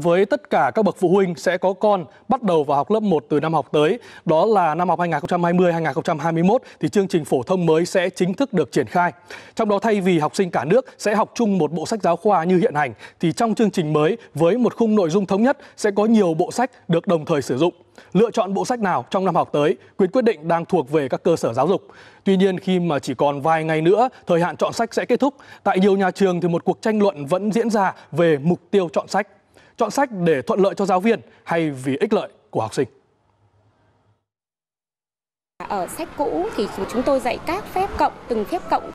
với tất cả các bậc phụ huynh sẽ có con bắt đầu vào học lớp 1 từ năm học tới. Đó là năm học 2020-2021 thì chương trình phổ thông mới sẽ chính thức được triển khai. Trong đó thay vì học sinh cả nước sẽ học chung một bộ sách giáo khoa như hiện hành thì trong chương trình mới với một khung nội dung thống nhất sẽ có nhiều bộ sách được đồng thời sử dụng. Lựa chọn bộ sách nào trong năm học tới, quyền quyết định đang thuộc về các cơ sở giáo dục. Tuy nhiên khi mà chỉ còn vài ngày nữa, thời hạn chọn sách sẽ kết thúc. Tại nhiều nhà trường thì một cuộc tranh luận vẫn diễn ra về mục tiêu chọn sách chọn sách để thuận lợi cho giáo viên hay vì ích lợi của học sinh? Ở sách cũ thì chúng tôi dạy các phép cộng, từng phép cộng